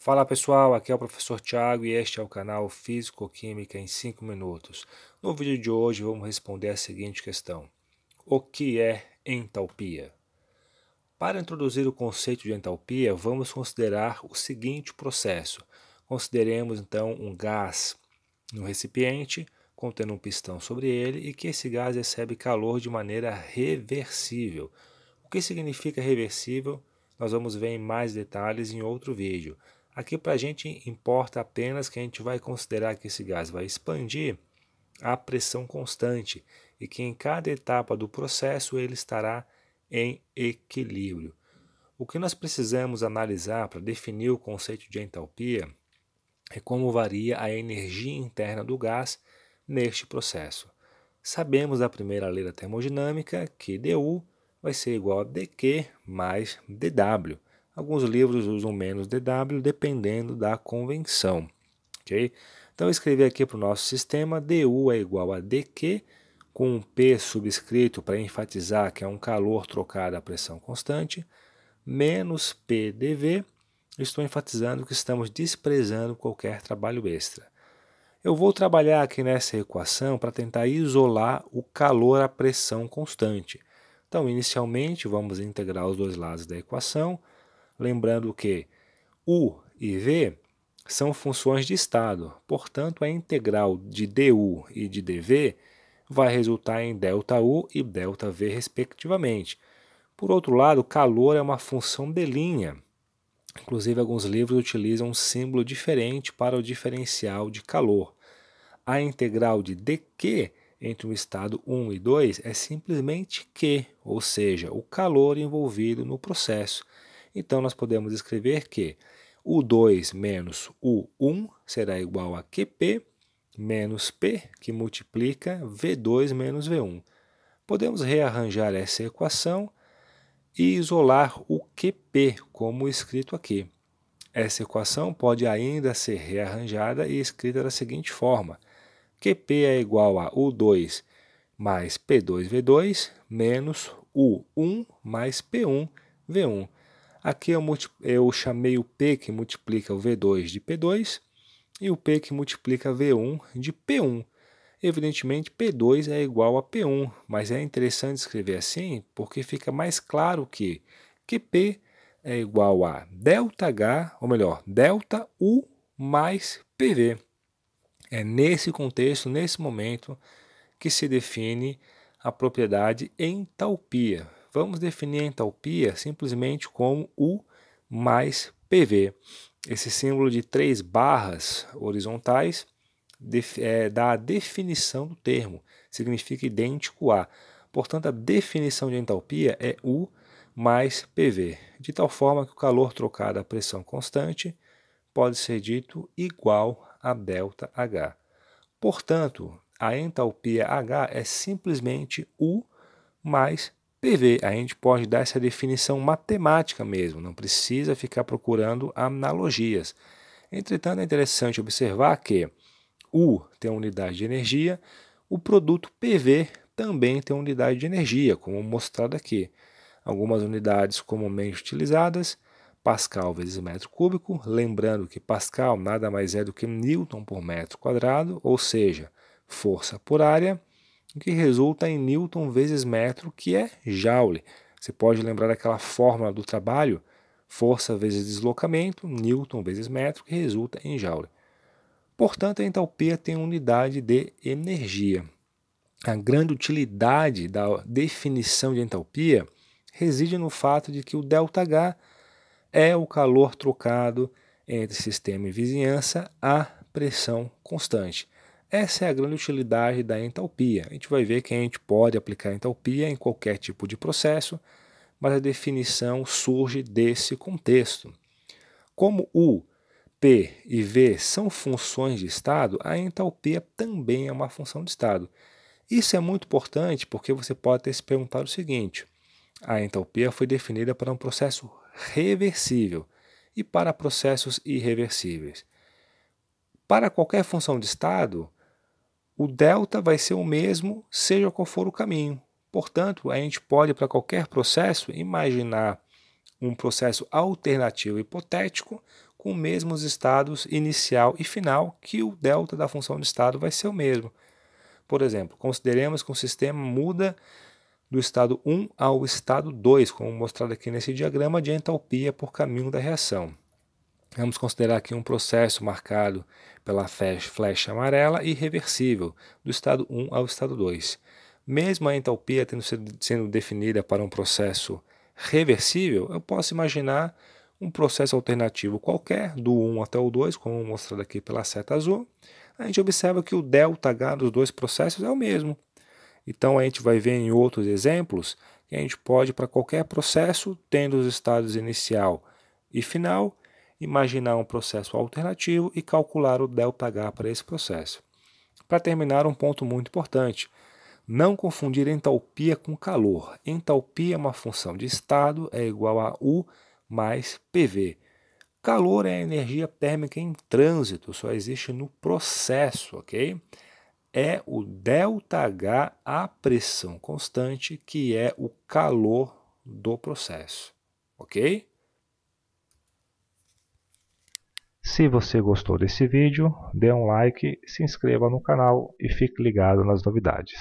Fala pessoal, aqui é o professor Tiago e este é o canal Físico-Química em 5 Minutos. No vídeo de hoje vamos responder a seguinte questão: O que é entalpia? Para introduzir o conceito de entalpia, vamos considerar o seguinte processo. Consideremos então um gás no recipiente contendo um pistão sobre ele e que esse gás recebe calor de maneira reversível. O que significa reversível? Nós vamos ver em mais detalhes em outro vídeo. Aqui para a gente importa apenas que a gente vai considerar que esse gás vai expandir a pressão constante e que em cada etapa do processo ele estará em equilíbrio. O que nós precisamos analisar para definir o conceito de entalpia é como varia a energia interna do gás neste processo. Sabemos da primeira lei da termodinâmica que dU vai ser igual a dQ mais dW. Alguns livros usam menos DW, dependendo da convenção. ok? Então, escrevi aqui para o nosso sistema, DU é igual a DQ, com um P subscrito para enfatizar que é um calor trocado à pressão constante, menos PDV, estou enfatizando que estamos desprezando qualquer trabalho extra. Eu vou trabalhar aqui nessa equação para tentar isolar o calor à pressão constante. Então, inicialmente, vamos integrar os dois lados da equação, Lembrando que U e V são funções de estado, portanto, a integral de du e de dv vai resultar em ΔU e ΔV, respectivamente. Por outro lado, calor é uma função de linha. Inclusive, alguns livros utilizam um símbolo diferente para o diferencial de calor. A integral de dQ entre o estado 1 e 2 é simplesmente Q, ou seja, o calor envolvido no processo. Então, nós podemos escrever que u 2 menos u 1 será igual a QP menos P, que multiplica V2 menos V1. Podemos rearranjar essa equação e isolar o QP, como escrito aqui. Essa equação pode ainda ser rearranjada e escrita da seguinte forma: QP é igual a U2 mais P2V2 menos U1 mais P1V1. Aqui eu, eu chamei o P que multiplica o V2 de P2 e o P que multiplica V1 de P1. Evidentemente, P2 é igual a P1, mas é interessante escrever assim porque fica mais claro que, que P é igual a ΔH, ou melhor, delta U mais PV. É nesse contexto, nesse momento, que se define a propriedade entalpia. Vamos definir a entalpia simplesmente como U mais PV. Esse símbolo de três barras horizontais é, dá a definição do termo, significa idêntico a. Portanto, a definição de entalpia é U mais PV, de tal forma que o calor trocado à pressão constante pode ser dito igual a ΔH. Portanto, a entalpia H é simplesmente U mais PV, a gente pode dar essa definição matemática mesmo, não precisa ficar procurando analogias. Entretanto, é interessante observar que U tem unidade de energia, o produto PV também tem unidade de energia, como mostrado aqui. Algumas unidades comumente utilizadas, Pascal vezes metro cúbico, lembrando que Pascal nada mais é do que Newton por metro quadrado, ou seja, força por área, o que resulta em Newton vezes metro, que é Joule. Você pode lembrar daquela fórmula do trabalho, força vezes deslocamento, Newton vezes metro, que resulta em Joule. Portanto, a entalpia tem unidade de energia. A grande utilidade da definição de entalpia reside no fato de que o ΔH é o calor trocado entre sistema e vizinhança a pressão constante. Essa é a grande utilidade da entalpia. A gente vai ver que a gente pode aplicar entalpia em qualquer tipo de processo, mas a definição surge desse contexto. Como U, P e V são funções de estado, a entalpia também é uma função de estado. Isso é muito importante porque você pode ter se perguntado o seguinte: a entalpia foi definida para um processo reversível e para processos irreversíveis. Para qualquer função de estado, o delta vai ser o mesmo, seja qual for o caminho. Portanto, a gente pode, para qualquer processo, imaginar um processo alternativo hipotético com os mesmos estados inicial e final, que o delta da função de estado vai ser o mesmo. Por exemplo, consideremos que o sistema muda do estado 1 ao estado 2, como mostrado aqui nesse diagrama de entalpia por caminho da reação. Vamos considerar aqui um processo marcado pela flecha amarela e reversível, do estado 1 ao estado 2. Mesmo a entalpia tendo sido sendo definida para um processo reversível, eu posso imaginar um processo alternativo qualquer, do 1 até o 2, como mostrado aqui pela seta azul, a gente observa que o ΔH dos dois processos é o mesmo. Então a gente vai ver em outros exemplos que a gente pode, para qualquer processo, tendo os estados inicial e final, imaginar um processo alternativo e calcular o ΔH para esse processo. Para terminar, um ponto muito importante. Não confundir entalpia com calor. Entalpia é uma função de estado, é igual a U mais PV. Calor é a energia térmica em trânsito, só existe no processo, ok? É o ΔH à pressão constante, que é o calor do processo, ok? Se você gostou desse vídeo, dê um like, se inscreva no canal e fique ligado nas novidades.